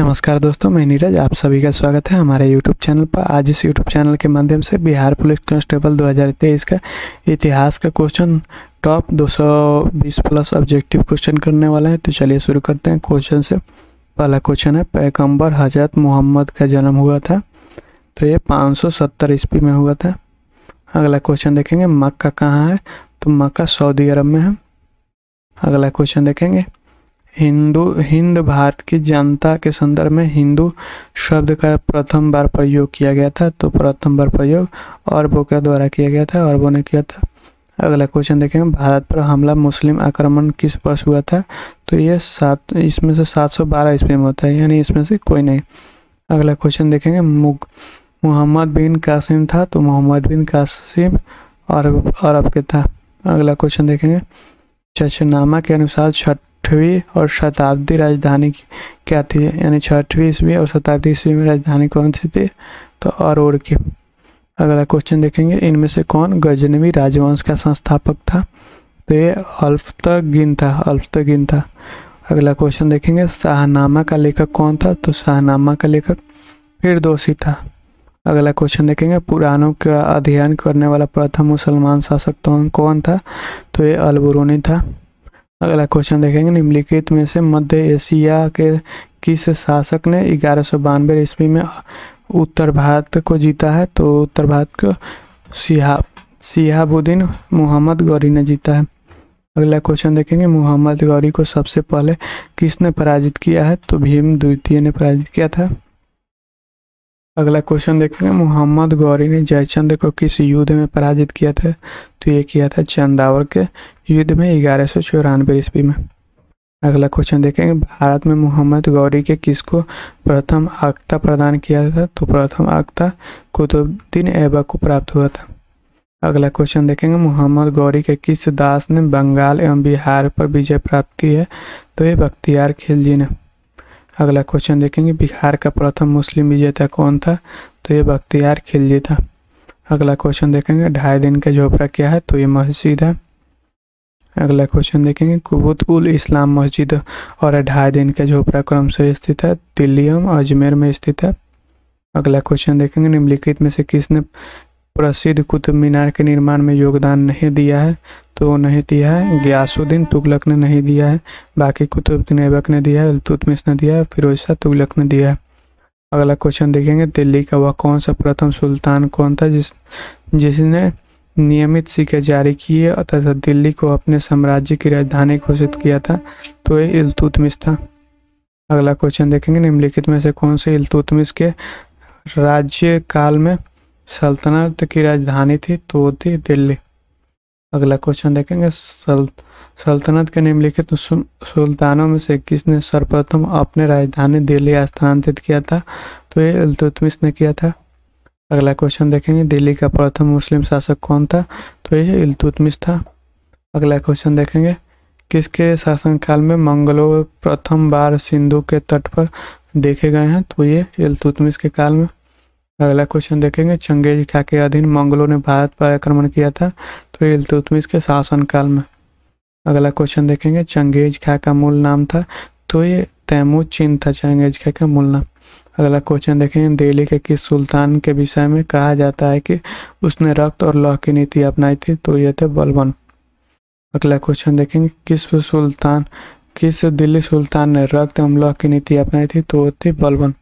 नमस्कार दोस्तों मैं नीरज आप सभी का स्वागत है हमारे यूट्यूब चैनल पर आज इस यूट्यूब चैनल के माध्यम से बिहार पुलिस कांस्टेबल 2023 का इतिहास का question top 220 plus objective question करने वाला है तो चलिए शुरू करते हैं क्वेश्चन से पहला क्वेश्चन है पैगम्बर हजरत मोहम्मद का जन्म हुआ था तो ये पाँच ईस्वी में हुआ था अगला क्वेश्चन देखेंगे मक्का कहाँ है तो मक्का सऊदी अरब में है अगला क्वेश्चन देखेंगे हिंदू हिंद भारत की जनता के संदर्भ में हिंदू शब्द का प्रथम बार प्रयोग किया गया था तो प्रथम बार प्रयोग वो के द्वारा किया गया था वो ने किया था अगला क्वेश्चन देखेंगे भारत पर हमला मुस्लिम आक्रमण किस वर्ष हुआ था तो ये सात इसमें से सात सौ बारह ईस्वी में होता है यानी इसमें से कोई नहीं अगला क्वेश्चन देखेंगे मुग मोहम्मद बिन कासिम था तो मोहम्मद बिन कासिम अरब अरब के था अगला क्वेश्चन देखेंगे चशनामा के अनुसार छठ छठवीं और शताब्दी राजधानी क्या थी यानी छठवीं ईस्वी और शताब्दी ईस्वी में राजधानी कौन सी थी तो अरोड़ की अगला क्वेश्चन देखेंगे इनमें से कौन गजनवी राजवंश का संस्थापक था तो ये अल्फतगिन था अल्फतगिन था अगला क्वेश्चन देखेंगे शाहनामा का लेखक कौन था तो शाहनामा का लेखक फिर दोषी था अगला क्वेश्चन देखेंगे पुराणों का अध्ययन करने वाला प्रथम मुसलमान शासक तो कौन था तो ये अलबरूनी था अगला क्वेश्चन देखेंगे निम्नलिखित में से मध्य एशिया के किस शासक ने ग्यारह सौ बानवे ईस्वी में उत्तर भारत को जीता है तो उत्तर भारत को सिहा सिहाबुद्दीन मोहम्मद गौरी ने जीता है अगला क्वेश्चन देखेंगे मोहम्मद गौरी को सबसे पहले किसने पराजित किया है तो भीम द्वितीय ने पराजित किया था अगला क्वेश्चन देखेंगे मोहम्मद गौरी ने जयचंद्र को किस युद्ध में पराजित किया था तो ये किया था चंदावर के युद्ध में ग्यारह सौ चौरानवे ईस्वी में अगला क्वेश्चन देखेंगे भारत में मोहम्मद गौरी के किसको प्रथम आख्ता प्रदान किया था तो प्रथम आख्ता कुतुबुद्दीन ऐबक को प्राप्त हुआ था अगला क्वेश्चन देखेंगे मोहम्मद गौरी के किस दास ने बंगाल एवं बिहार पर विजय प्राप्त की है तो ये बख्तियार खिलजी ने अगला क्वेश्चन देखेंगे बिहार का प्रथम मुस्लिम विजेता कौन था तो ये बख्तियार खिलजी था अगला क्वेश्चन देखेंगे ढाई दिन का झोपड़ा क्या है तो ये मस्जिद है अगला क्वेश्चन देखेंगे कुबुत उल इस्लाम मस्जिद और ढाई दिन का झोपड़ा क्रम से स्थित है दिल्ली एवं अजमेर में स्थित है अगला क्वेश्चन देखेंगे निम्नलिखित में से किसने प्रसिद्ध कुतुब मीनार के निर्माण में योगदान नहीं दिया है तो नहीं दिया है ग्यासुद्दीन तुगलक ने नहीं दिया है बाकी कुतुबद्दीन ऐबक ने दिया है अलतुतमिश ने दिया है फिरोज शाह तुगलक ने दिया है अगला क्वेश्चन देखेंगे दिल्ली का वह कौन सा प्रथम सुल्तान कौन था जिस जिसने नियमित सिक्के जारी किए तथा दिल्ली को अपने साम्राज्य की राजधानी घोषित किया था तो ये इलतुतमिश था अगला क्वेश्चन देखेंगे निम्नलिखित में से कौन से इलतुतमिश के राज्य काल में सल्तनत की राजधानी थी तो थी दिल्ली अगला क्वेश्चन देखेंगे सल सल्तनत के निम्नलिखित सुल्तानों में से किसने सर्वप्रथम अपने राजधानी दिल्ली स्थानांतरित किया था तो ये अल्तुतमिस ने किया था अगला क्वेश्चन देखेंगे दिल्ली का प्रथम मुस्लिम शासक कौन था तो ये इल्तुतमिस था अगला क्वेश्चन देखेंगे किसके शासनकाल में मंगलों प्रथम बार सिंधु के तट पर देखे गए हैं तो ये इल्तुतमिस के काल में अगला क्वेश्चन देखेंगे चंगेज खा के अधीन मंगलों ने भारत पर आक्रमण किया था तो इलतुतमिश के शासनकाल में अगला क्वेश्चन देखेंगे चंगेज खा का मूल नाम था तो ये तैमूर चिन्ह था चंगेज खा का मूल नाम अगला क्वेश्चन देखेंगे दिल्ली के किस सुल्तान के विषय में कहा जाता है कि उसने रक्त और लौह की नीति अपनाई थी तो ये थे बलबन अगला क्वेश्चन देखेंगे किस सुल्तान किस दिल्ली सुल्तान ने रक्त एवं लौह की नीति अपनाई थी तो थी बलबन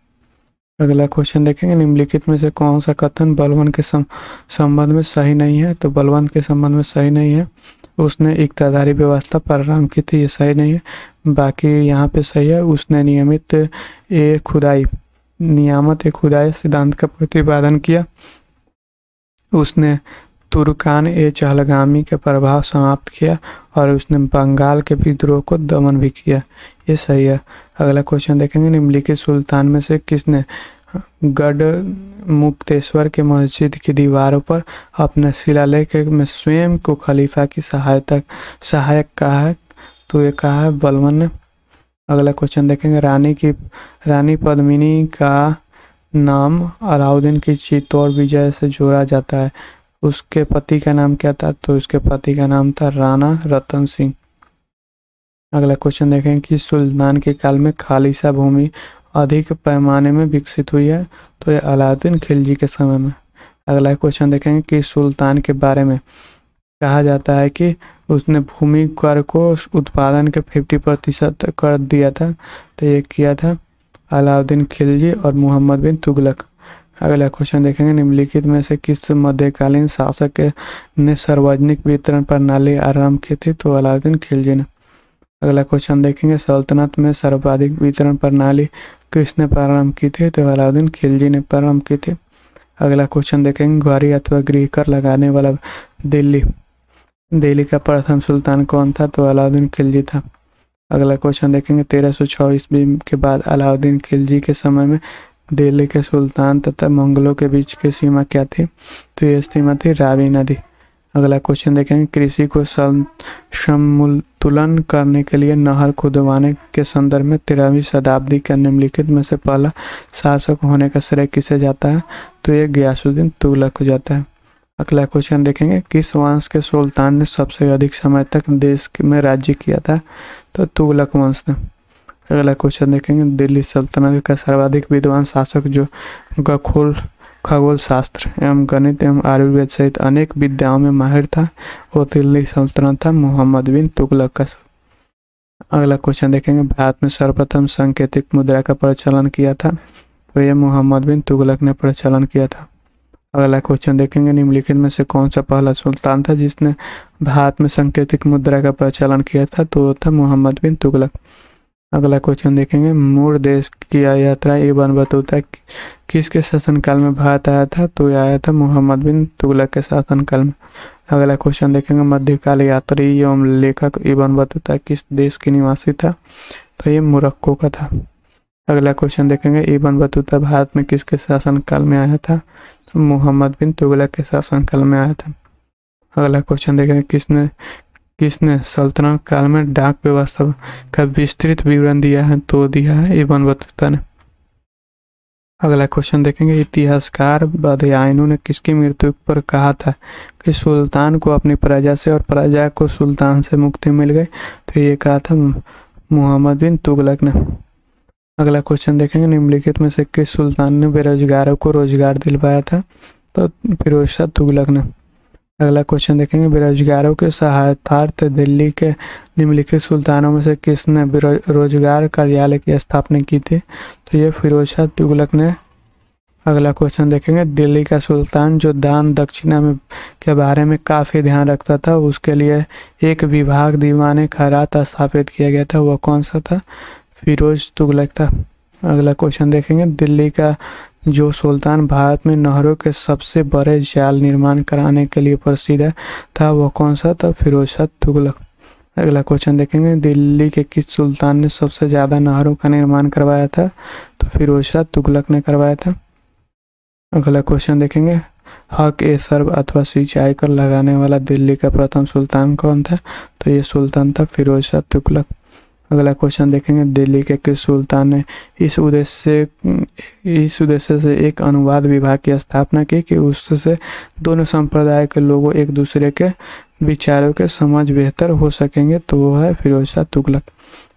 अगला क्वेश्चन देखेंगे निम्नलिखित में से कौन सा कथन बलवंत के संबंध में सही नहीं है तो बलवंत के संबंध में सही नहीं है उसने इकतादारी व्यवस्था प्रारंभ की थी ये सही नहीं है बाकी यहाँ पे सही है उसने नियमित ए खुदाई नियामत ए खुदाई सिद्धांत का प्रतिपादन किया उसने तुर्कान ए चहलगामी के प्रभाव समाप्त किया और उसने बंगाल के विद्रोह को दमन भी किया ये सही है अगला क्वेश्चन देखेंगे निम्नलिखित सुल्तान में से किसने गढ़ मुक्तेश्वर के मस्जिद की दीवारों पर अपने शिलालेख में स्वयं को खलीफा की सहायता सहायक कहा है तो ये कहा है बलवन ने अगला क्वेश्चन देखेंगे रानी की रानी पद्मिनी का नाम अलाउद्दीन की चित्तौड़ विजय से जोड़ा जाता है उसके पति का नाम क्या था तो उसके पति का नाम था राणा रतन सिंह अगला क्वेश्चन देखें कि सुल्तान के काल में खालिसा भूमि अधिक पैमाने में विकसित हुई है तो यह अलाउद्दीन खिलजी के समय में अगला क्वेश्चन देखेंगे कि सुल्तान के बारे में कहा जाता है कि उसने भूमि कर को उत्पादन के 50 प्रतिशत कर दिया था तो ये किया था अलाउद्दीन खिलजी और मोहम्मद बिन तुगलक अगला क्वेश्चन देखेंगे निम्नलिखित में से किस मध्यकालीन शासक ने सार्वजनिक वितरण प्रणाली आरंभ की थी तो अलाउद्दीन खिलजी ने अगला क्वेश्चन देखेंगे सल्तनत में सर्वाधिक वितरण प्रणाली किसने प्रारंभ की थी तो अलाउद्दीन खिलजी ने प्रारंभ की थी अगला क्वेश्चन देखेंगे ग्वारी अथवा गृह कर लगाने वाला दिल्ली दिल्ली का प्रथम सुल्तान कौन था तो अलाउद्दीन खिलजी था अगला क्वेश्चन देखेंगे तेरह सौ ईस्वी के बाद अलाउद्दीन खिलजी के समय में दिल्ली के सुल्तान तथा मंगलों के बीच की सीमा क्या थी तो ये सीमा थी रावी नदी अगला क्वेश्चन देखेंगे कृषि को समतुलन करने के लिए नहर खुदवाने के संदर्भ में तेरहवीं शताब्दी के निम्नलिखित में से पहला शासक होने का श्रेय किसे जाता है तो ये ग्यासुद्दीन तुगलक को जाता है अगला क्वेश्चन देखेंगे किस वंश के सुल्तान ने सबसे अधिक समय तक देश में राज्य किया था तो तुगलक वंश ने अगला क्वेश्चन देखेंगे दिल्ली सल्तनत का सर्वाधिक विद्वान शासक जो उनका खोल खगोल शास्त्र एवं गणित एवं आयुर्वेद सहित अनेक विद्याओं में माहिर था वो दिल्ली सल्तनत था मोहम्मद बिन तुगलक का अगला क्वेश्चन देखेंगे भारत में सर्वप्रथम सांकेतिक मुद्रा का प्रचलन किया था तो यह मोहम्मद बिन तुगलक ने प्रचलन किया था अगला क्वेश्चन देखेंगे निम्नलिखित में से कौन सा पहला सुल्तान था जिसने भारत में सांकेतिक मुद्रा का प्रचलन किया था तो था मोहम्मद बिन तुगलक अगला क्वेश्चन देखेंगे मूर देश की यात्रा इबन बतूता किसके शासनकाल में भारत आया था तो आया था मोहम्मद बिन तुगलक के शासनकाल में अगला क्वेश्चन देखेंगे मध्यकाल यात्री एवं लेखक इबन बतूता किस देश के निवासी था तो ये मोरक्को का था अगला क्वेश्चन देखेंगे इबन बतूता भारत में किसके शासनकाल में आया था तो मोहम्मद बिन तुगलक के शासनकाल में आया था अगला क्वेश्चन देखेंगे किसने किसने सल्तनत काल में डाक व्यवस्था का विस्तृत विवरण दिया है तो दिया है इबन बतूता ने अगला क्वेश्चन देखेंगे इतिहासकार बधायायनू ने किसकी मृत्यु पर कहा था कि सुल्तान को अपनी प्रजा से और प्रजा को सुल्तान से मुक्ति मिल गई तो ये कहा था मोहम्मद बिन तुगलक ने अगला क्वेश्चन देखेंगे निम्नलिखित में से किस सुल्तान ने बेरोजगारों को रोजगार दिलवाया था तो फिरोज शाह तुगलक ने अगला क्वेश्चन देखेंगे बेरोजगारों के सहायतार्थ दिल्ली के निम्नलिखित सुल्तानों में से किसने रोजगार कार्यालय की स्थापना की थी तो ये फिरोज शाह तुगलक ने अगला क्वेश्चन देखेंगे दिल्ली का सुल्तान जो दान दक्षिणा में के बारे में काफ़ी ध्यान रखता था उसके लिए एक विभाग दीवाने खरात स्थापित किया गया था वह कौन सा था फिरोज तुगलक था अगला क्वेश्चन देखेंगे दिल्ली का जो सुल्तान भारत में नहरों के सबसे बड़े जाल निर्माण कराने के लिए प्रसिद्ध है था वह कौन सा था फिरोज शाह तुगलक अगला क्वेश्चन देखेंगे दिल्ली के किस सुल्तान ने सबसे ज़्यादा नहरों का निर्माण करवाया था तो फिरोज शाह तुगलक ने करवाया था अगला क्वेश्चन देखेंगे हक ए सर्व अथवा सिंचाई कर लगाने वाला दिल्ली का प्रथम सुल्तान कौन था तो ये सुल्तान था फिरोज शाह तुगलक अगला क्वेश्चन देखेंगे दिल्ली के किस सुल्तान ने इस उद्देश्य इस उद्देश्य से एक अनुवाद विभाग की स्थापना की कि उससे दोनों संप्रदाय के लोगों एक दूसरे के विचारों के समझ बेहतर हो सकेंगे तो वो है फिरोज शाह तुगलक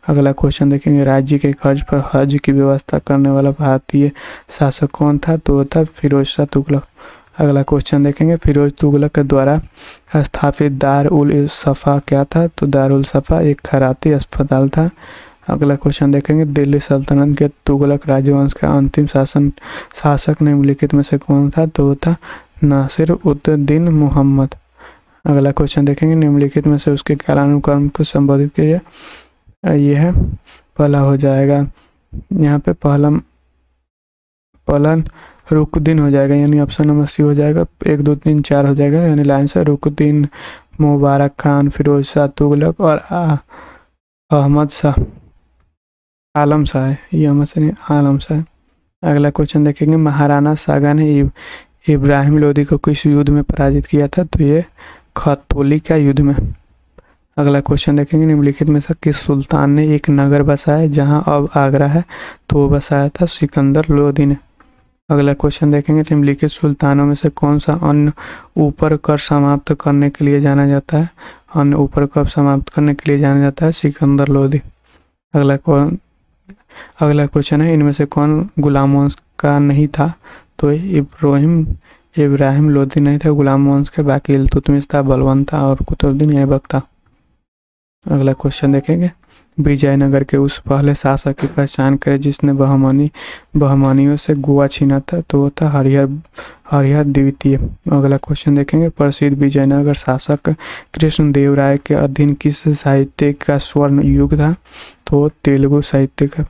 अगला क्वेश्चन देखेंगे राज्य के खर्च पर हज की व्यवस्था करने वाला भारतीय शासक कौन था तो था फिरोज शाह तुगलक अगला क्वेश्चन देखेंगे फिरोज तुगलक के द्वारा स्थापित दार उल सफ़ा क्या था तो दार उल सफ़ा एक खराती अस्पताल था अगला क्वेश्चन देखेंगे दिल्ली सल्तनत के तुगलक राजवंश का अंतिम शासन शासक निम्नलिखित में से कौन था तो था नासिर उद्दीन मोहम्मद अगला क्वेश्चन देखेंगे निम्नलिखित में से उसके कालानुक्रम को संबोधित किया यह है पहला हो जाएगा यहाँ पे पहला पलन रुकुद्दीन हो जाएगा यानी ऑप्शन नंबर सी हो जाएगा एक दो तीन चार हो जाएगा यानी लाइन है रुकुद्दीन मुबारक खान फिरोज शाह तुगलक और अहमद शाह आलम शाह है ये अहमद शाह नहीं आलम शाह है अगला क्वेश्चन देखेंगे महाराणा सागा ने इब्राहिम लोधी को किस युद्ध में पराजित किया था तो ये खतोली का युद्ध में अगला क्वेश्चन देखेंगे निम्नलिखित में से किस सुल्तान ने एक नगर बसाया जहां अब आगरा है तो बसाया था सिकंदर लोधी ने अगला क्वेश्चन देखेंगे तो निम्नलिखित सुल्तानों में से कौन सा अन्न ऊपर कर समाप्त करने के लिए जाना जाता है अन्न ऊपर कर समाप्त करने के लिए जाना जाता है सिकंदर लोधी अगला कौन अगला क्वेश्चन है इनमें से कौन गुलाम वंश का नहीं था तो इब्राहिम इब्राहिम लोधी नहीं था गुलाम वंश के बाकी इलतुतमिश था बलवंत था और कुतुबुद्दीन ऐबक था अगला क्वेश्चन देखेंगे विजयनगर के उस पहले शासक की पहचान करें जिसने बहमानी बहमानियों से गोवा छीना था तो वो था हरिहर हरिहर द्वितीय अगला क्वेश्चन देखेंगे प्रसिद्ध विजयनगर शासक कृष्णदेव राय के अधीन किस साहित्य का स्वर्ण युग था तो तेलुगु साहित्य का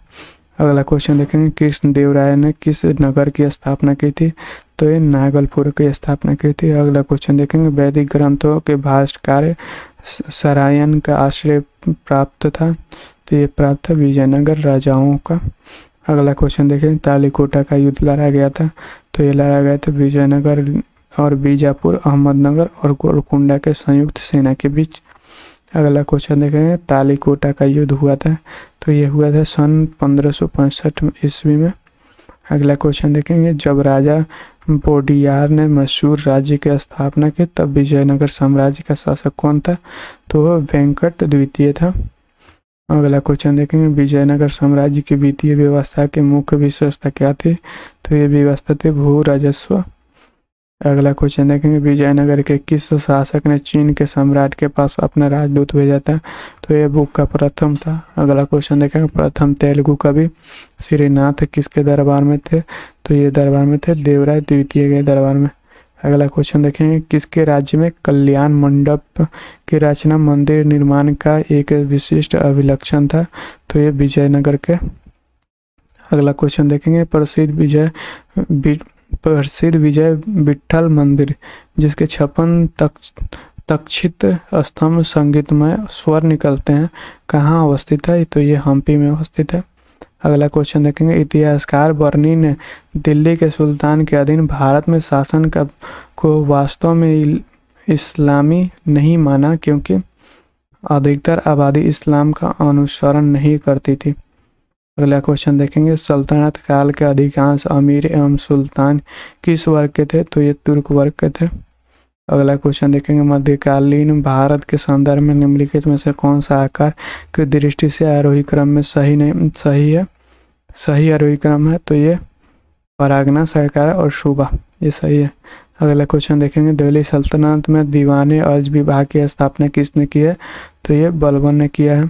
अगला क्वेश्चन देखेंगे कृष्णदेव राय ने किस नगर की स्थापना की थी तो ये नागलपुर की स्थापना की थी अगला क्वेश्चन देखेंगे वैदिक ग्रंथों के भाष्ट कार्य सरायन का आश्रय प्राप्त था तो ये प्राप्त था विजयनगर राजाओं का अगला क्वेश्चन देखें तालीकोटा का युद्ध लड़ा गया था तो ये लड़ा गया था विजयनगर और बीजापुर अहमदनगर और गोलकुंडा के संयुक्त सेना के बीच अगला क्वेश्चन देखेंगे तालीकोटा का युद्ध हुआ था तो ये हुआ था सन पंद्रह ईस्वी में अगला क्वेश्चन देखेंगे जब राजा बोडियार ने मशहूर राज्य की स्थापना की तब विजयनगर साम्राज्य का शासक कौन था तो वेंकट द्वितीय था अगला क्वेश्चन देखेंगे विजयनगर साम्राज्य की वित्तीय व्यवस्था के मुख्य विशेषता क्या थी तो ये व्यवस्था थी भू राजस्व अगला क्वेश्चन देखेंगे विजयनगर के किस शासक ने चीन के सम्राट के पास अपना राजदूत भेजा था तो ये बुक का प्रथम था अगला क्वेश्चन देखेंगे प्रथम तेलुगु कवि श्रीनाथ किसके दरबार में थे तो ये दरबार में थे देवराय द्वितीय के दरबार में अगला क्वेश्चन देखेंगे किसके राज्य में कल्याण मंडप की रचना मंदिर निर्माण का एक विशिष्ट अभिलक्षण था तो ये विजयनगर के अगला क्वेश्चन देखेंगे प्रसिद्ध विजय प्रसिद्ध विजय विट्ठल मंदिर जिसके छप्पन तक तक्षित स्तंभ संगीत में स्वर निकलते हैं कहाँ अवस्थित है तो ये हम्पी में अवस्थित है अगला क्वेश्चन देखेंगे इतिहासकार बर्नी ने दिल्ली के सुल्तान के अधीन भारत में शासन का को वास्तव में इस्लामी नहीं माना क्योंकि अधिकतर आबादी इस्लाम का अनुसरण नहीं करती थी अगला क्वेश्चन देखेंगे सल्तनत काल के अधिकांश अमीर एवं सुल्तान किस वर्ग के थे तो ये तुर्क वर्ग के थे अगला क्वेश्चन देखेंगे मध्यकालीन भारत के संदर्भ में निम्नलिखित में से कौन सा आकार की दृष्टि से आरोही क्रम में सही नहीं सही है सही आरोही क्रम है तो ये परागना सरकार और शूबा ये सही है अगला क्वेश्चन देखेंगे दिल्ली सल्तनत में दीवाने अर्ज विभाग की स्थापना किसने की है तो ये बलबन ने किया है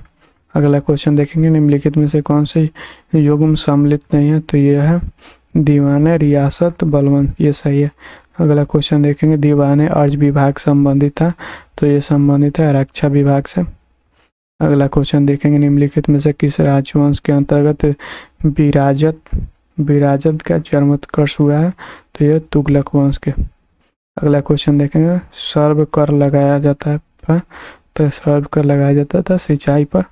अगला क्वेश्चन देखेंगे निम्नलिखित में से कौन से युग्म सम्मिलित नहीं है तो यह है दीवान रियासत बलवंत ये सही है अगला क्वेश्चन देखेंगे दीवाने अर्ज विभाग संबंधित है तो ये संबंधित है रक्षा विभाग से अगला क्वेश्चन देखेंगे निम्नलिखित में से किस राजवंश के अंतर्गत विराजत विराजत का जन्मोत्कर्ष हुआ है तो यह तुगलक वंश के अगला क्वेश्चन देखेंगे सर्व कर लगाया जाता है तो सर्व कर लगाया जाता था सिंचाई पर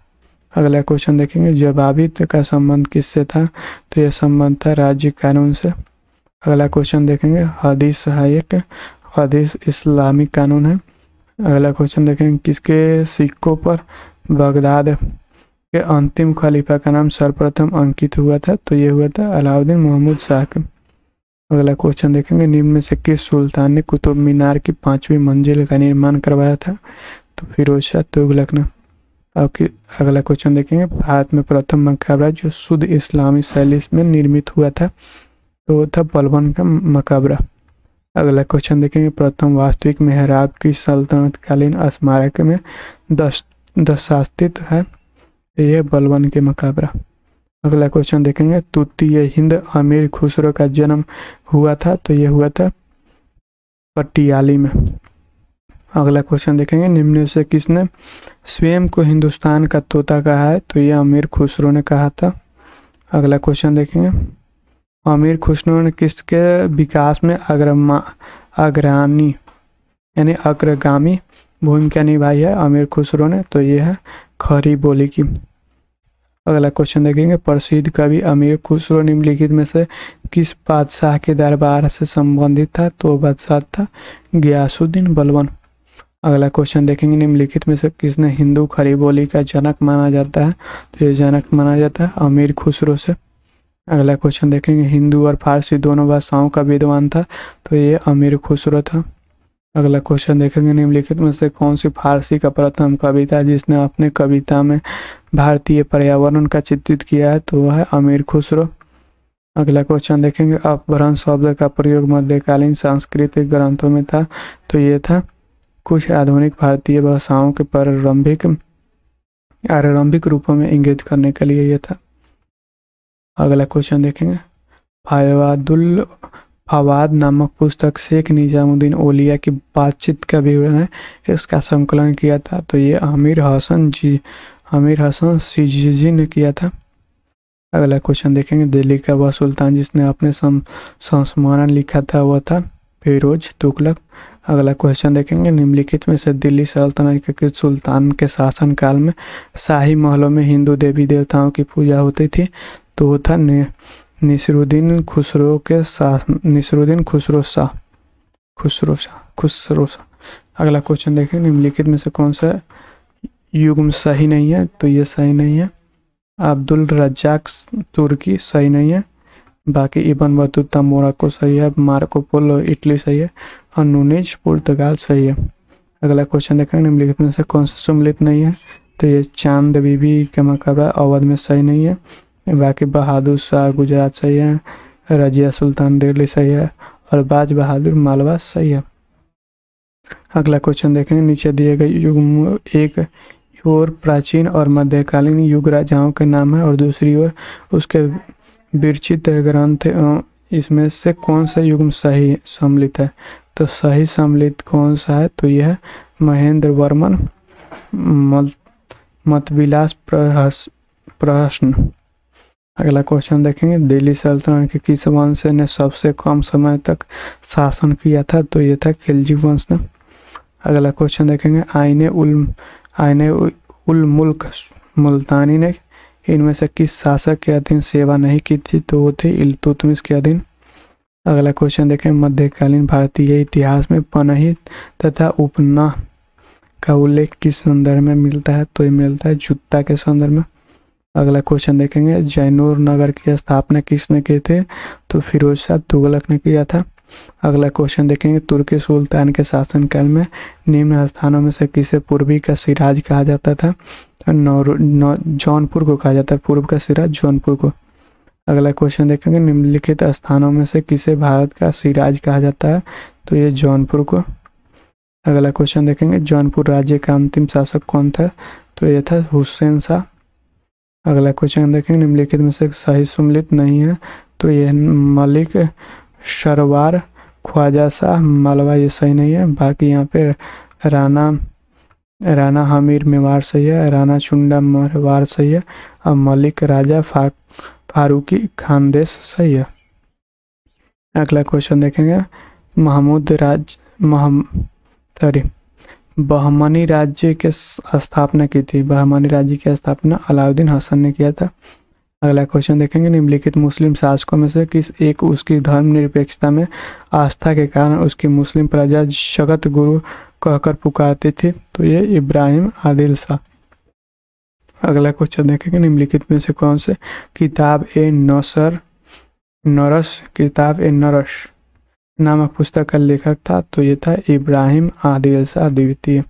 अगला क्वेश्चन देखेंगे जवाबित का संबंध किससे था तो यह संबंध था राज्य कानून से अगला क्वेश्चन देखेंगे हदीस सहायक हदीस इस्लामिक कानून है अगला क्वेश्चन देखेंगे किसके सिक्कों पर बगदाद के अंतिम खलीफा का नाम सर्वप्रथम अंकित हुआ था तो यह हुआ था अलाउद्दीन मोहम्मद शाह अगला क्वेश्चन देखेंगे निम्न में से किस सुल्तान ने कुतुब मीनार की पांचवी मंजिल का निर्माण करवाया था तो फिरोज शाह तुगलक ने आपकी अगला क्वेश्चन देखेंगे भारत में प्रथम मकबरा जो शुद्ध इस्लामी शैली में निर्मित हुआ था तो वो था बलवन का मकबरा अगला क्वेश्चन देखेंगे प्रथम वास्तविक मेहराब की सल्तनतकालीन स्मारक में दस दशास्तित है यह बलवन के मकबरा अगला क्वेश्चन देखेंगे तुतीय हिंद अमीर खुसरो का जन्म हुआ था तो यह हुआ था पटियाली में अगला क्वेश्चन देखेंगे निम्न से किसने स्वयं को हिंदुस्तान का तोता कहा है तो यह अमीर खुसरो ने कहा था अगला क्वेश्चन देखेंगे अमीर खुसरो ने किसके विकास में अग्रमा अग्रानी यानी अग्रगामी भूमिका निभाई है अमीर खुसरो ने तो ये है खरी बोली की अगला क्वेश्चन देखेंगे प्रसिद्ध कवि अमीर खुसरो निम्नलिखित में से किस बादशाह के दरबार से संबंधित था तो बादशाह था गयासुद्दीन बलवन अगला क्वेश्चन देखेंगे निम्नलिखित में से किसने हिंदू खरी बोली का जनक माना जाता है तो ये जनक माना जाता है अमीर खुसरो से अगला क्वेश्चन देखेंगे हिंदू और फारसी दोनों भाषाओं का विद्वान था तो ये अमीर खुसरो था अगला क्वेश्चन देखेंगे निम्नलिखित में से कौन सी फारसी का प्रथम कविता जिसने अपने कविता में भारतीय पर्यावरण का चित्रित किया है तो वह है अमीर खुसरो अगला क्वेश्चन देखेंगे अपभ्रंश शब्द का प्रयोग मध्यकालीन सांस्कृतिक ग्रंथों में था तो ये था कुछ आधुनिक भारतीय भाषाओं के प्रारंभिक आरंभिक रूपों में इंगित करने के लिए यह था अगला क्वेश्चन देखेंगे फायवादुल फवाद नामक पुस्तक शेख निजामुद्दीन ओलिया की बातचीत का विवरण है इसका संकलन किया था तो ये आमिर हसन जी आमिर हसन सीजी ने किया था अगला क्वेश्चन देखेंगे दिल्ली का वह सुल्तान जिसने अपने संस्मरण लिखा था वह था फिरोज तुगलक अगला क्वेश्चन देखेंगे निम्नलिखित में से दिल्ली सल्तनत के सुल्तान के शासनकाल में शाही महलों में हिंदू देवी देवताओं की पूजा होती थी तो था निसरुद्दीन खुसरो के शाह निसरुद्दीन खुसरो शाह खुसरो शाह खुसरो शाह अगला क्वेश्चन देखें निम्नलिखित में से कौन सा युग सही नहीं है तो ये सही नहीं है अब्दुल रज्जाक तुर्की सही नहीं है बाकी इबन बतूता मोरक्को सही है मार्को पोलो इटली सही है और नूनेज पुर्तगाल सही है अगला क्वेश्चन देखेंगे निम्नलिखित में से कौन सा सम्मिलित नहीं है तो ये चांद बीबी का मकबरा अवध में सही नहीं है बाकी बहादुर शाह गुजरात सही है रजिया सुल्तान दिल्ली सही है और बाज बहादुर मालवा सही है अगला क्वेश्चन देखेंगे नीचे दिए गए युग एक और प्राचीन और मध्यकालीन युग राजाओं के नाम है और दूसरी ओर उसके विरचित ग्रंथ इसमें से कौन सा युग्म सही सम्मिलित है तो सही सम्मिलित कौन सा है तो यह महेंद्र वर्मन मतविलास प्रहस प्रश्न अगला क्वेश्चन देखेंगे दिल्ली सल्तनत के किस वंश ने सबसे कम समय तक शासन किया था तो ये था खिलजी वंश ने अगला क्वेश्चन देखेंगे आईने उल आईने उल मुल्क मुल्तानी ने इनमें से किस शासक के अधीन सेवा नहीं की थी तो वो थे इलतुतमिश के अधीन अगला क्वेश्चन देखें मध्यकालीन भारतीय इतिहास में पनहित तथा उपना का उल्लेख किस संदर्भ में मिलता है तो ये मिलता है जूता के संदर्भ में अगला क्वेश्चन देखेंगे जैनोर नगर की स्थापना किसने की थी तो फिरोज शाह तुगलक ने किया था अगला क्वेश्चन देखेंगे तुर्की सुल्तान के शासनकाल में निम्न स्थानों में से किसे पूर्वी का सिराज कहा जाता था तो नौ जौनपुर को कहा जाता है पूर्व का सिराज जौनपुर को अगला क्वेश्चन देखेंगे निम्नलिखित स्थानों में से किसे भारत का सिराज कहा जाता है तो ये जौनपुर को अगला क्वेश्चन देखेंगे जौनपुर राज्य का अंतिम शासक कौन था तो ये था हुसैन शाह अगला क्वेश्चन देखेंगे निम्नलिखित में से सही सम्मिलित नहीं है तो यह मलिक शरवार ख्वाजा शाह मालवा ये सही नहीं है बाकी यहाँ पे राना राना हमीर मेवार सही है राना चुंडा मरवार सही है और मलिक राजा फा फारूकी खानदेश सही है अगला क्वेश्चन देखेंगे महमूद राज महम सॉरी बहमनी राज्य के स्थापना की थी बहमनी राज्य की स्थापना अलाउद्दीन हसन ने किया था अगला क्वेश्चन देखेंगे निम्नलिखित मुस्लिम शासकों में से किस एक उसकी धर्मनिरपेक्षता में आस्था के कारण उसकी मुस्लिम प्रजा जगत गुरु कहकर पुकारती थी तो ये इब्राहिम आदिल शाह अगला क्वेश्चन देखेंगे निम्नलिखित में से कौन से किताब ए नौसर नरस किताब ए नरस नामक पुस्तक का लेखक था तो ये था इब्राहिम आदिल शाह द्वितीय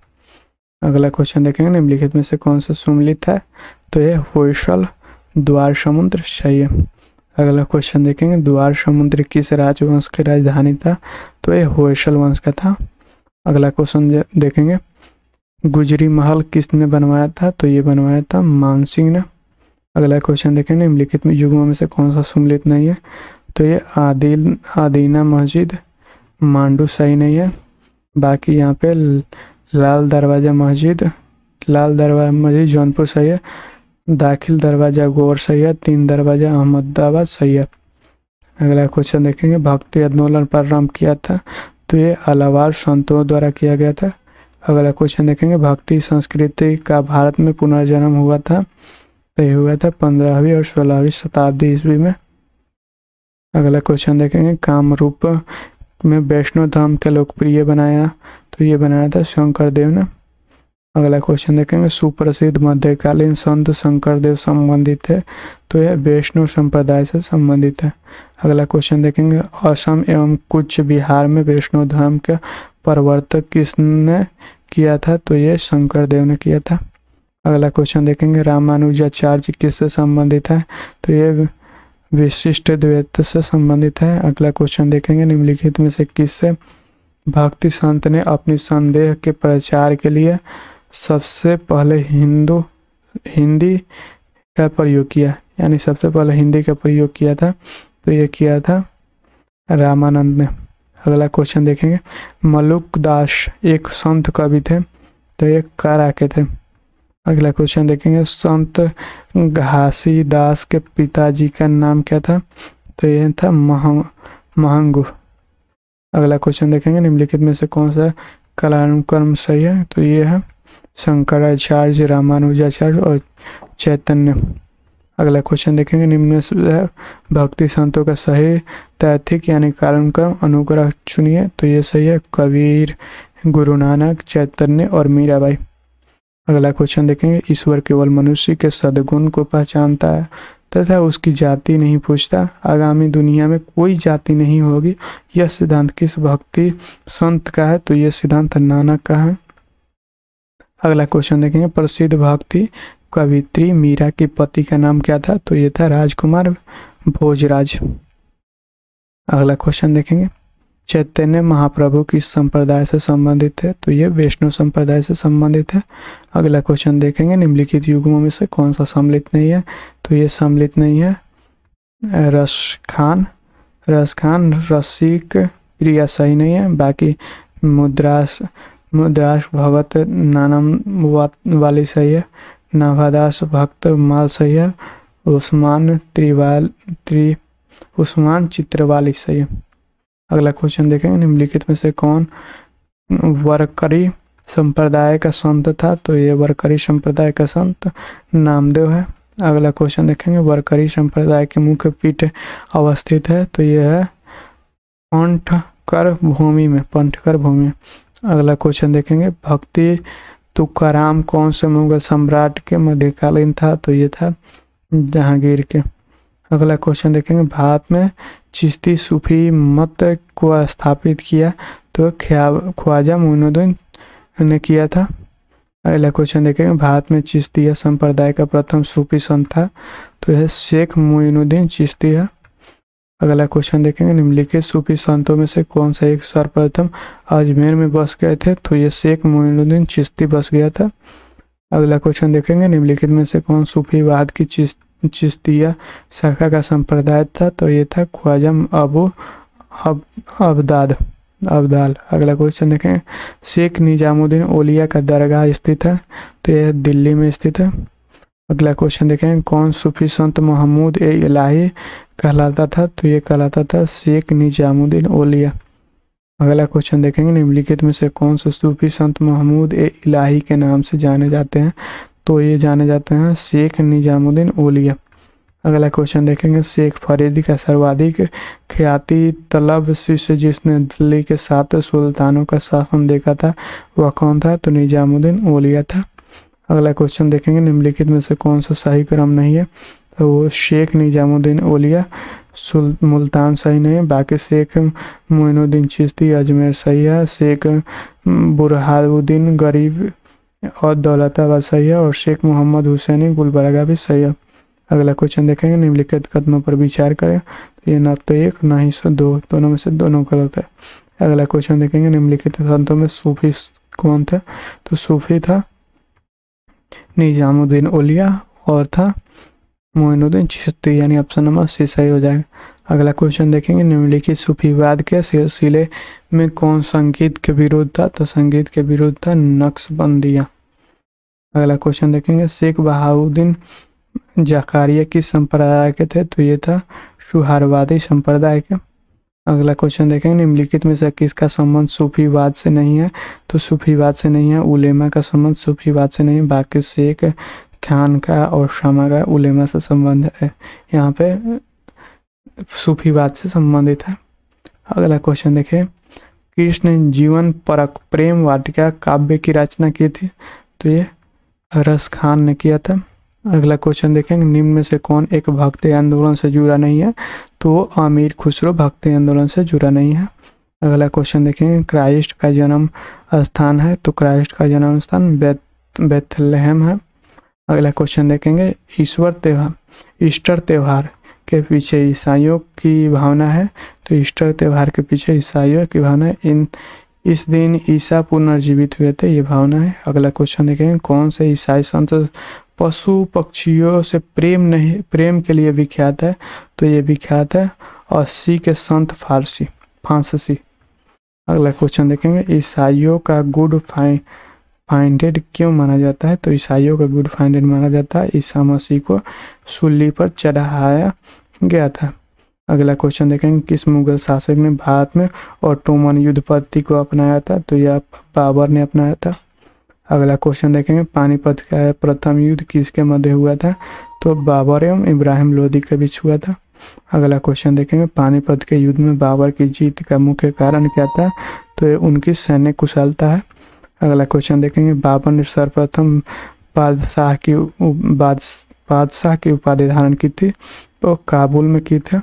अगला क्वेश्चन देखेंगे निम्नलिखित में से कौन सा सुमलित है तो ये होशल द्वार समुद्र सही है अगला क्वेश्चन देखेंगे द्वार समुद्र किस राजवंश की राजधानी था तो ये होयसल वंश का था अगला क्वेश्चन देखेंगे गुजरी महल किसने बनवाया था तो ये बनवाया था मानसिंह ने अगला क्वेश्चन देखेंगे निम्नलिखित में युगों में से कौन सा सुमलित नहीं है तो ये आदिल आदीना मस्जिद मांडू सही नहीं है बाकी यहाँ पे लाल दरवाज़ा मस्जिद लाल दरवाजा मस्जिद जौनपुर सही है दाखिल दरवाज़ा गौर सैयद तीन दरवाज़ा अहमदाबाद सैयद अगला क्वेश्चन देखेंगे भक्ति आंदोलन प्रारंभ किया था तो ये अलावार संतों द्वारा किया गया था अगला क्वेश्चन देखेंगे भक्ति संस्कृति का भारत में पुनर्जन्म हुआ था तो ये हुआ था पंद्रहवीं और सोलहवीं शताब्दी ईस्वी में अगला क्वेश्चन देखेंगे कामरूप में वैष्णव धर्म के लोकप्रिय बनाया तो ये बनाया था शंकर देव ने अगला क्वेश्चन देखेंगे सुप्रसिद्ध मध्यकालीन संत शंकरदेव संबंधित है तो यह वैष्णव संप्रदाय से संबंधित है अगला क्वेश्चन देखेंगे असम एवं कुछ बिहार में वैष्णव धर्म का प्रवर्तक किसने किया था तो ये शंकरदेव ने किया था अगला क्वेश्चन देखेंगे रामानुजाचार्य किससे संबंधित है तो ये विशिष्ट द्वैत से संबंधित है अगला क्वेश्चन देखेंगे निम्नलिखित में से किससे भक्ति संत ने अपनी संदेह के प्रचार के लिए सबसे पहले हिंदू हिंदी का प्रयोग किया यानी सबसे पहले हिंदी का प्रयोग किया था तो ये किया था रामानंद ने अगला क्वेश्चन देखेंगे मलुक दास एक संत कवि थे तो ये कारा के थे अगला क्वेश्चन देखेंगे संत घासी दास के पिताजी का नाम क्या था तो यह था महंगू अगला क्वेश्चन देखेंगे निम्नलिखित में से कौन सा कलानुक्रम सही है तो ये है शंकराचार्य रामानुजाचार्य और चैतन्य अगला क्वेश्चन देखेंगे निम्न भक्ति संतों का सही तैथिक यानी कारण का अनुग्रह चुनिए तो ये सही है कबीर गुरु नानक चैतन्य और मीराबाई अगला क्वेश्चन देखेंगे ईश्वर केवल मनुष्य के सदगुण को पहचानता है तथा उसकी जाति नहीं पूछता आगामी दुनिया में कोई जाति नहीं होगी यह सिद्धांत किस भक्ति संत का है तो यह सिद्धांत नानक का है अगला क्वेश्चन देखेंगे प्रसिद्ध भक्ति कवित्री मीरा के पति का नाम क्या था तो ये था राजकुमार भोजराज अगला क्वेश्चन देखेंगे चैतन्य महाप्रभु किस संप्रदाय से संबंधित है तो ये वैष्णव संप्रदाय से संबंधित है अगला क्वेश्चन देखेंगे निम्नलिखित युगमों में से कौन सा सम्मिलित नहीं है तो ये सम्मिलित नहीं है रस खान रस खान रसिक क्रिया सही नहीं है बाकी मुद्रा मुद्रास भगत नानम वाली सही है नाभादास भक्त माल सही है उस्मान त्रिवाल त्रि उस्मान चित्र वाली सही है अगला क्वेश्चन देखेंगे निम्नलिखित में से कौन वर्करी संप्रदाय का संत था तो ये वर्करी संप्रदाय का संत नामदेव है अगला क्वेश्चन देखेंगे वर्करी संप्रदाय के मुख्य पीठ अवस्थित है तो ये है पंठकर भूमि में पंठकर भूमि अगला क्वेश्चन देखेंगे भक्ति तुकाराम कौन से मुगल सम्राट के मध्यकालीन था तो ये था जहांगीर के अगला क्वेश्चन देखेंगे भारत में चिश्ती सूफी मत को स्थापित किया तो ख्वाजा मोनुद्दीन ने किया था अगला क्वेश्चन देखेंगे भारत में चिश्ती संप्रदाय का प्रथम सूफी संत था तो यह शेख मोइनुद्दीन चिश्ती है अगला क्वेश्चन देखेंगे निम्नलिखित सूफी संतों में से कौन सा एक सर्वप्रथम अजमेर में बस गए थे तो ये शेख मोइनुद्दीन चिश्ती बस गया था अगला क्वेश्चन देखेंगे निम्नलिखित में से कौन सूफीवाद की चिश्तिया शाखा का संप्रदाय था तो ये था ख्वाजा अबू अब अबदाद अबदाल अगला क्वेश्चन देखेंगे शेख निजामुद्दीन ओलिया का दरगाह स्थित है तो यह दिल्ली में स्थित है अगला क्वेश्चन देखेंगे कौन सूफी संत महमूद ए इलाही कहलाता था तो ये कहलाता था शेख निजामुद्दीन ओलिया अगला क्वेश्चन देखेंगे निम्नलिखित में से कौन से सूफी संत महमूद ए इलाही के नाम से जाने जाते हैं तो ये जाने जाते हैं शेख निजामुद्दीन ओलिया अगला क्वेश्चन देखेंगे शेख फरीदी का सर्वाधिक ख्याति तलब शिष्य जिसने दिल्ली के सात सुल्तानों का शासन देखा था वह कौन था तो निजामुद्दीन ओलिया था अगला क्वेश्चन देखेंगे निम्नलिखित में से कौन सा सही क्रम नहीं है तो वो शेख निज़ामुद्दीन ओलिया मुल्तान सही नहीं बाकी शेख मोइनुद्दीन चिश्ती अजमेर सही है शेख बुरहानुद्दीन गरीब और दौलताबाद सही है और शेख मोहम्मद हुसैनी गुलबरगा भी सही है अगला क्वेश्चन देखेंगे निम्नलिखित कदमों पर विचार करें तो ये न तो एक न ही दो दोनों में से दोनों गलत है अगला क्वेश्चन देखेंगे निम्नलिखित संतों में सूफी कौन था तो सूफी था निजामुद्दीन ओलिया और था मोइनुद्दीन चिश्ती यानी ऑप्शन नंबर सी सही हो जाएगा अगला क्वेश्चन देखेंगे निम्नलिखित सूफीवाद के सिलसिले में कौन संगीत के विरुद्ध था तो संगीत के विरुद्ध था नक्शबंदिया अगला क्वेश्चन देखेंगे शेख बहाउद्दीन जकारिया किस संप्रदाय के थे तो ये था सुहारवादी संप्रदाय के अगला क्वेश्चन देखेंगे निम्नलिखित में से किसका संबंध सूफीवाद से नहीं है तो सूफीवाद से नहीं है उलेमा का संबंध सूफीवाद से नहीं है बाकी शेख खान का और शमा का उलेमा से संबंध है यहाँ पे सूफीवाद से संबंधित है अगला क्वेश्चन देखें कृष्ण जीवन परक प्रेम वाटिका काव्य की रचना की थी तो ये रस खान ने किया था अगला क्वेश्चन देखेंगे निम्न में से कौन एक भक्ति आंदोलन से जुड़ा नहीं है तो आमिर खुसरो भक्ति आंदोलन से जुड़ा नहीं है अगला क्वेश्चन देखेंगे क्राइस्ट का जन्म स्थान है तो क्राइस्ट का जन्म स्थान बेथ बेथलहम है अगला क्वेश्चन देखेंगे ईश्वर त्यौहार ईस्टर त्यौहार के पीछे ईसाइयों की भावना है तो ईस्टर त्यौहार के पीछे ईसाइयों की भावना इन इस दिन ईसा पुनर्जीवित हुए थे ये भावना है अगला क्वेश्चन देखेंगे कौन से ईसाई संत पशु पक्षियों से प्रेम नहीं प्रेम के लिए विख्यात है तो ये विख्यात है और सी के संत फारसी फांससी अगला क्वेश्चन देखेंगे ईसाइयों का गुड फाइन फाइंडेड क्यों माना जाता है तो ईसाइयों का गुड फाइंडेड माना जाता है ईसा मसीह को सुली पर चढ़ाया गया था अगला क्वेश्चन देखेंगे किस मुगल शासक ने भारत में ऑटोमन युद्ध पद्धति को अपनाया था तो यह बाबर ने अपनाया था अगला क्वेश्चन देखेंगे पानीपत का प्रथम युद्ध किसके मध्य हुआ था तो बाबर एवं इब्राहिम लोधी के बीच हुआ था अगला क्वेश्चन देखेंगे पानीपत के युद्ध में बाबर की जीत का मुख्य कारण क्या था तो ये उनकी सैन्य कुशलता है अगला क्वेश्चन देखेंगे बाबर ने सर्वप्रथम बादशाह की बादशाह की उपाधि धारण की थी तो काबुल में की थी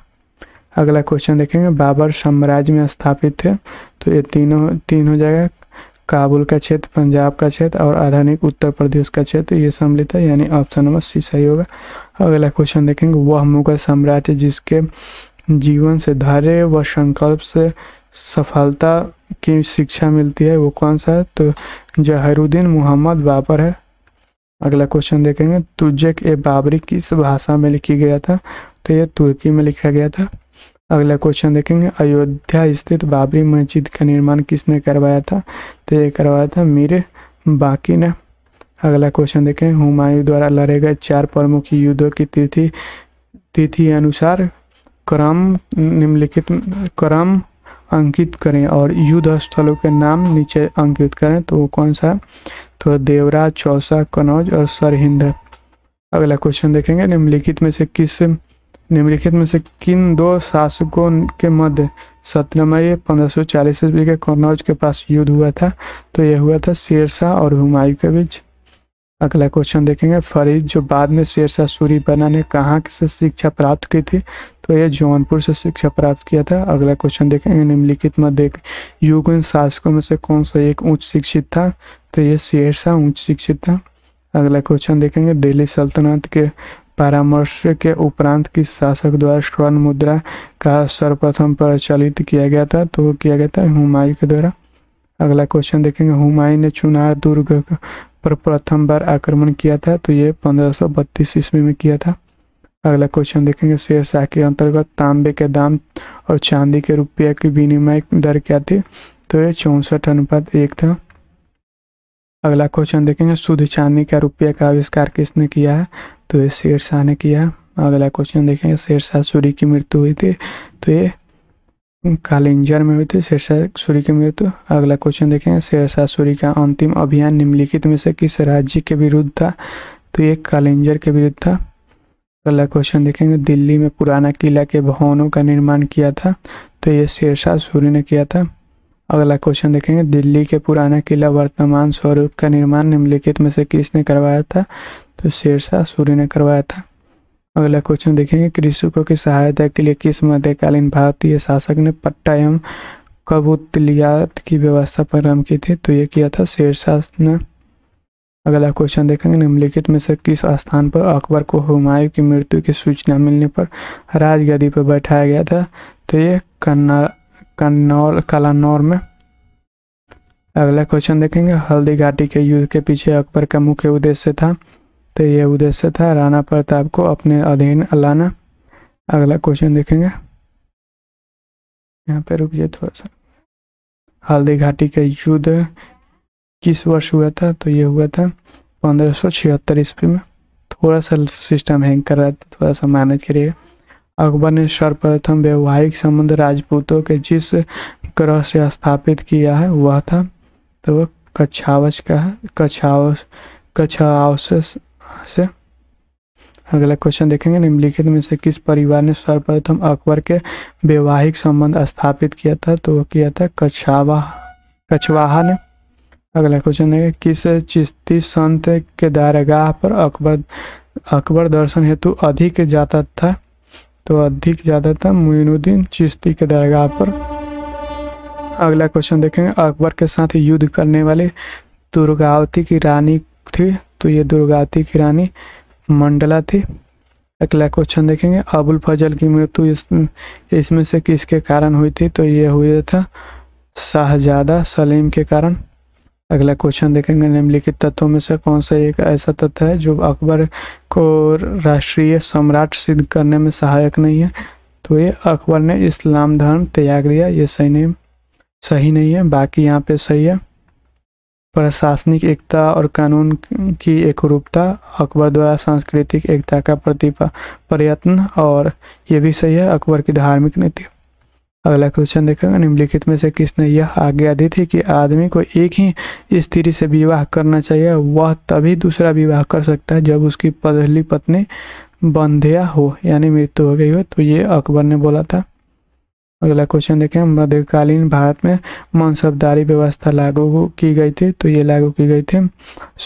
अगला क्वेश्चन देखेंगे बाबर साम्राज्य में स्थापित थे तो ये तीनों तीन हो जाएगा काबुल का क्षेत्र पंजाब का क्षेत्र और आधुनिक उत्तर प्रदेश का क्षेत्र ये सम्मिलित है यानी ऑप्शन नंबर सी सही होगा अगला क्वेश्चन देखेंगे वह मुगल सम्राट जिसके जीवन से धैर्य व संकल्प से सफलता की शिक्षा मिलती है वो कौन सा है तो जहरुद्दीन मोहम्मद बाबर है अगला क्वेश्चन देखेंगे तुजक ए बाबरी किस भाषा में लिखी गया था तो ये तुर्की में लिखा गया था अगला क्वेश्चन देखेंगे अयोध्या स्थित बाबरी मस्जिद का निर्माण किसने करवाया था तो ये करवाया था मेरे बाकी ने अगला क्वेश्चन देखें हुमायूं द्वारा लड़े गए चार प्रमुख युद्धों की तिथि तिथि अनुसार क्रम निम्नलिखित क्रम अंकित करें और युद्ध स्थलों के नाम नीचे अंकित करें तो वो कौन सा है तो देवरा चौसा कनौज और सरहिंद है अगला क्वेश्चन देखेंगे निम्नलिखित में से किस निम्नलिखित में से किन दो शासकों के मध्य सत्रह मई पंद्रह सौ चालीस ईस्वी के कन्नौज के पास युद्ध हुआ था तो यह हुआ था शेरशाह और हुमायूं के बीच अगला क्वेश्चन देखेंगे फरीद जो बाद में शेरशाह सूरी बना ने कहाँ से शिक्षा प्राप्त की थी तो यह जौनपुर से शिक्षा प्राप्त किया था अगला क्वेश्चन देखेंगे निम्नलिखित में देख इन शासकों में से कौन सा एक उच्च शिक्षित था तो यह शेरशाह उच्च शिक्षित था अगला क्वेश्चन देखेंगे दिल्ली सल्तनत के परामर्श के उपरांत किस शासक द्वारा स्वर्ण मुद्रा का सर्वप्रथम प्रचलित किया गया था तो किया गया था हुमायूं के द्वारा अगला क्वेश्चन देखेंगे हुमायूं ने चुनार दुर्ग पर प्रथम बार आक्रमण किया था तो ये बत्तीस ईस्वी में किया था अगला क्वेश्चन देखेंगे शेयर शाह के अंतर्गत तांबे के दाम और चांदी के रुपये की विनिमय दर क्या थी तो ये चौंसठ अनुपात एक था अगला क्वेश्चन देखेंगे शुद्ध चांदी का रुपये का आविष्कार किसने किया है तो ये शेर शाह ने किया अगला क्वेश्चन देखेंगे शेर शाह सूरी की मृत्यु हुई थी तो ये कालिंजर में हुई थी शेरशाह सूरी की मृत्यु अगला क्वेश्चन देखेंगे शेरशाह सूरी का अंतिम अभियान निम्नलिखित में से किस राज्य के विरुद्ध था तो ये कालिंजर के विरुद्ध था अगला क्वेश्चन देखेंगे दिल्ली में पुराना किला के भवनों का निर्माण किया था तो ये शेरशाह सूरी ने किया था अगला क्वेश्चन देखेंगे दिल्ली के पुराना किला वर्तमान स्वरूप का निर्माण निम्नलिखित में से किसने करवाया था तो शेरशाह सूरी ने करवाया था अगला क्वेश्चन देखेंगे कृषकों की सहायता के लिए किस मध्यकालीन भारतीय शासक ने पट्टा एवं कबूतलियात की व्यवस्था प्रारंभ की थी तो ये किया था शेरशाह ने अगला क्वेश्चन देखेंगे निम्नलिखित में से किस स्थान पर अकबर को हुमायूं की मृत्यु की सूचना मिलने पर राजगद्दी पर बैठाया गया था तो ये कन्ना कन्नौर कलानौर में अगला क्वेश्चन देखेंगे हल्दी घाटी के युद्ध के पीछे अकबर का मुख्य उद्देश्य था तो ये उद्देश्य था राणा प्रताप को अपने अधीन लाना अगला क्वेश्चन देखेंगे यहाँ पे रुक जाए थोड़ा सा हल्दी घाटी के युद्ध किस वर्ष हुआ था तो ये हुआ था पंद्रह सौ छिहत्तर ईस्वी में थोड़ा सा सिस्टम हैंग कर रहा था तो थोड़ा सा मैनेज करिएगा अकबर ने सर्वप्रथम वैवाहिक संबंध राजपूतों के जिस ग्रह से स्थापित किया है वह था तो वह कछावच का है कछावस कछावस से अगला क्वेश्चन देखेंगे निम्नलिखित में से किस परिवार ने सर्वप्रथम अकबर के वैवाहिक संबंध स्थापित किया था तो वह किया था कछावा कछवाहा ने अगला क्वेश्चन है किस चिश्ती संत के दायरागाह पर अकबर अकबर दर्शन हेतु अधिक जाता था तो अधिक जाता था मुइनुद्दीन चिश्ती के दरगाह पर अगला क्वेश्चन देखेंगे अकबर के साथ युद्ध करने वाले दुर्गावती की रानी थी तो ये दुर्गावती की रानी मंडला थी अगला क्वेश्चन देखेंगे अबुल फजल की मृत्यु इस, इसमें से किसके कारण हुई थी तो ये हुआ था शाहजादा सलीम के कारण अगला क्वेश्चन देखेंगे निम्नलिखित तत्वों में से कौन सा एक ऐसा तत्व है जो अकबर को राष्ट्रीय सम्राट सिद्ध करने में सहायक नहीं है तो ये अकबर ने इस्लाम धर्म त्याग दिया ये सही नहीं सही नहीं है बाकी यहाँ पे सही है प्रशासनिक एकता और कानून की एक रूपता अकबर द्वारा सांस्कृतिक एकता का प्रतिपा प्रयत्न और ये भी सही है अकबर की धार्मिक नीति अगला क्वेश्चन देखेगा निम्नलिखित में से किसने यह आज्ञा दी थी कि आदमी को एक ही स्त्री से विवाह करना चाहिए वह तभी दूसरा विवाह कर सकता है जब उसकी पहली पत्नी बंध्या हो यानी मृत्यु हो गई हो तो ये अकबर ने बोला था अगला क्वेश्चन देखें मध्यकालीन भारत में मनसबदारी व्यवस्था लागू की गई थी तो ये लागू की गई थी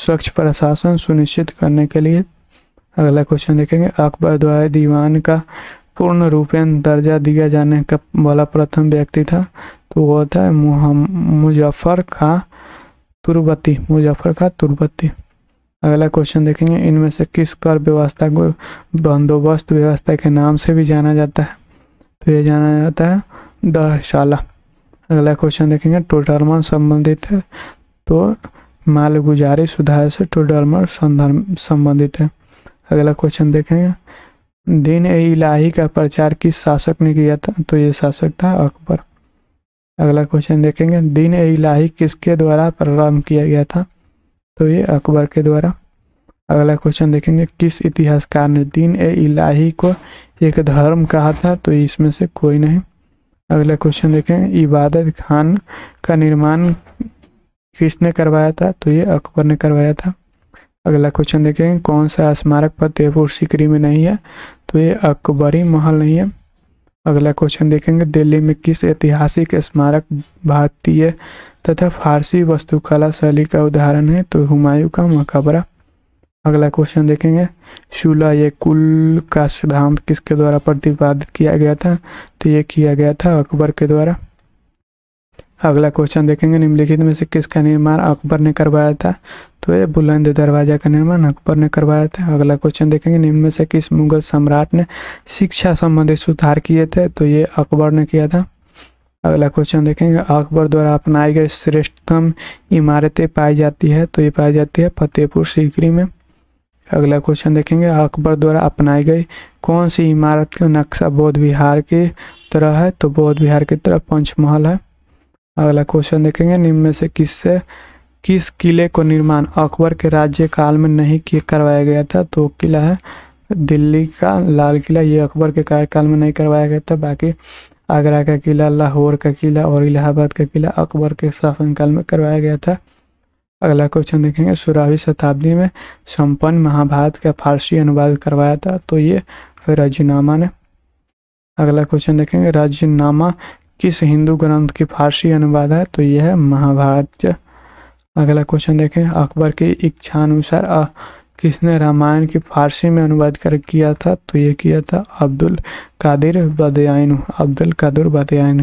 स्वच्छ प्रशासन सुनिश्चित करने के लिए अगला क्वेश्चन देखेंगे अकबर द्वारा दीवान का पूर्ण रूपेण दर्जा दिया जाने का वाला प्रथम व्यक्ति था तो वो था मुजफ्फर खां तुरबती मुजफ्फर खां तुरबती अगला क्वेश्चन देखेंगे इनमें से किस कर व्यवस्था को बंदोबस्त व्यवस्था के नाम से भी जाना जाता है तो ये जाना जाता है दहशाला अगला क्वेश्चन देखेंगे टोडरमन संबंधित है तो मालगुजारी सुधार से टोडरमन संबंधित है अगला क्वेश्चन देखेंगे दीन ए इलाही का प्रचार किस शासक ने किया था तो ये शासक था अकबर अगला क्वेश्चन देखेंगे दीन ए इलाही किसके द्वारा प्रारंभ किया गया था तो ये अकबर के द्वारा अगला क्वेश्चन देखेंगे किस इतिहासकार ने दीन ए इलाही को एक धर्म कहा था तो इसमें से कोई नहीं अगला क्वेश्चन देखेंगे इबादत खान का निर्माण किसने करवाया था तो ये अकबर ने करवाया था अगला क्वेश्चन देखेंगे कौन सा स्मारक फतेहपुर सिकरी में नहीं है तो ये अकबरी महल नहीं है अगला क्वेश्चन देखेंगे दिल्ली में किस ऐतिहासिक स्मारक भारतीय तथा फारसी वस्तुकला शैली का उदाहरण है तो हुमायूं का मकबरा अगला क्वेश्चन देखेंगे शूला ये कुल का सिद्धांत किसके द्वारा प्रतिपादित किया गया था तो ये किया गया था अकबर के द्वारा अगला क्वेश्चन देखेंगे निम्नलिखित में से किसका निर्माण अकबर ने करवाया था तो ये बुलंद दरवाजा का निर्माण अकबर ने करवाया था अगला क्वेश्चन देखेंगे निम्न में से किस मुगल सम्राट ने शिक्षा संबंधी सुधार किए थे तो ये अकबर ने किया था अगला क्वेश्चन देखेंगे अकबर द्वारा अपनाई गई श्रेष्ठतम इमारतें पाई जाती है तो ये पाई जाती है फतेहपुर सीकरी में अगला क्वेश्चन देखेंगे अकबर द्वारा अपनाई गई कौन सी इमारत का नक्शा बौद्ध विहार की तरह है तो बौद्ध विहार की तरह पंचमहल है अगला क्वेश्चन देखेंगे निम्न में से किससे किस किले को निर्माण अकबर के राज्य काल में नहीं करवाया गया था तो किला है दिल्ली का लाल किला ये अकबर के कार्यकाल में नहीं करवाया गया था बाकी आगरा का किला लाहौर का किला और इलाहाबाद का किला अकबर के शासनकाल में करवाया गया था अगला क्वेश्चन देखेंगे सोलहवीं शताब्दी में संपन्न महाभारत का फारसी अनुवाद करवाया था तो ये रजनामा ने अगला क्वेश्चन देखेंगे राजनामा किस हिंदू ग्रंथ की फारसी अनुवाद है तो यह है महाभारत अगला क्वेश्चन देखें अकबर की इच्छानुसार किसने रामायण की फारसी में अनुवाद कर किया था तो यह किया था अब्दुल कादिर बदयान अब्दुल कादुर बदयान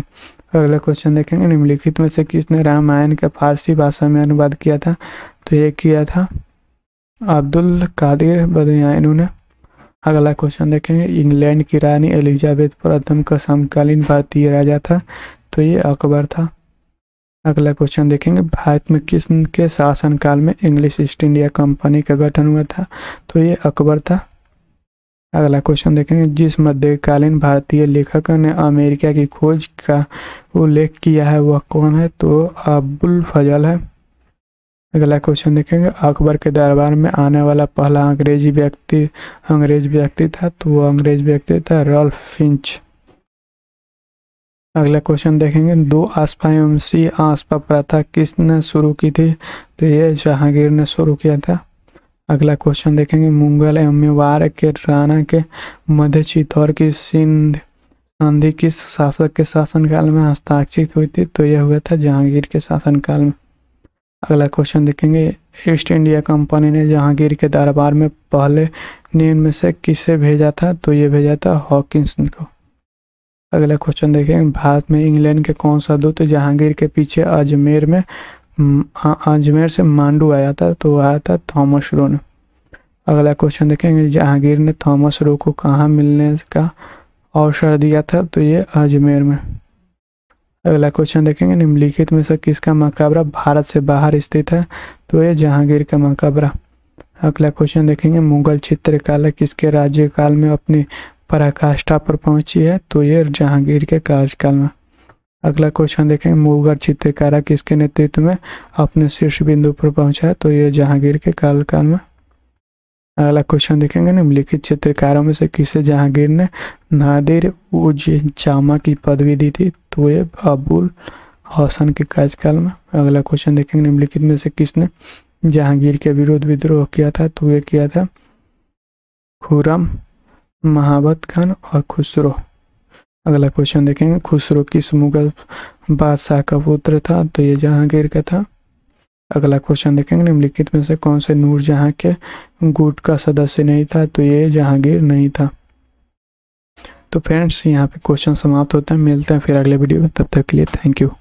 अगला क्वेश्चन देखेंगे निम्नलिखित में से किसने रामायण का फारसी भाषा में अनुवाद किया था तो यह किया था अब्दुल कादिर बदयान ने अगला क्वेश्चन देखेंगे इंग्लैंड की रानी एलिजाबेथ प्रथम का समकालीन भारतीय राजा था तो ये अकबर था अगला क्वेश्चन देखेंगे भारत में किस के शासनकाल में इंग्लिश ईस्ट इंडिया कंपनी का गठन हुआ था तो ये अकबर था अगला क्वेश्चन देखेंगे जिस मध्यकालीन भारतीय लेखक ने अमेरिका की खोज का उल्लेख किया है वह कौन है तो अबुल फजल है अगला क्वेश्चन देखेंगे अकबर के दरबार में आने वाला पहला अंग्रेजी व्यक्ति अंग्रेज व्यक्ति था तो वो अंग्रेज व्यक्ति था रॉल्फ फिंच अगला क्वेश्चन देखेंगे दो आसपा एवं सी आसपा प्रथा किसने शुरू की थी तो ये जहांगीर ने शुरू किया था अगला क्वेश्चन देखेंगे मुगल एवं मेवाड़ के राणा के मध्य चित्तौर की सिंध संधि किस शासक के शासनकाल में हस्ताक्षरित हुई थी तो यह हुआ था जहांगीर के शासनकाल में अगला क्वेश्चन देखेंगे ईस्ट इंडिया कंपनी ने जहांगीर के दरबार में पहले निम्न में से किसे भेजा था तो ये भेजा था हॉकिंस को अगला क्वेश्चन देखेंगे भारत में इंग्लैंड के कौन सा दूत जहांगीर के पीछे अजमेर में अजमेर से मांडू आया था तो आया था थॉमस रो ने अगला क्वेश्चन देखेंगे जहांगीर ने थॉमस रो को कहाँ मिलने का अवसर दिया था तो ये अजमेर में अगला क्वेश्चन देखेंगे निम्नलिखित में से किसका मकबरा भारत से बाहर स्थित है तो ये जहांगीर का मकबरा अगला क्वेश्चन देखेंगे मुगल चित्रकला किसके राज्यकाल में अपनी पराकाष्ठा पर पहुंची है तो ये जहांगीर के कार्यकाल में अगला क्वेश्चन देखेंगे मुगल चित्रकारा किसके नेतृत्व में अपने शीर्ष बिंदु पर पहुंचा है तो ये जहांगीर के कालकाल में अगला क्वेश्चन देखेंगे निम्नलिखित चित्रकारों में से किसे जहांगीर ने नादिर उजामा जामा की पदवी दी थी तो ये अबुल हसन के कार्यकाल में अगला क्वेश्चन देखेंगे निम्नलिखित में से किसने जहांगीर के विरोध विद्रोह किया था तो ये किया था खुरम महाबत खान और खुसरो अगला क्वेश्चन देखेंगे खुसरो किस मुगल बादशाह का पुत्र था तो ये जहांगीर का था अगला क्वेश्चन देखेंगे निम्नलिखित में से कौन से नूर जहाँ के गुट का सदस्य नहीं था तो ये जहांगीर नहीं था तो फ्रेंड्स यहाँ पे क्वेश्चन समाप्त होता है मिलते हैं फिर अगले वीडियो में तब तक के लिए थैंक यू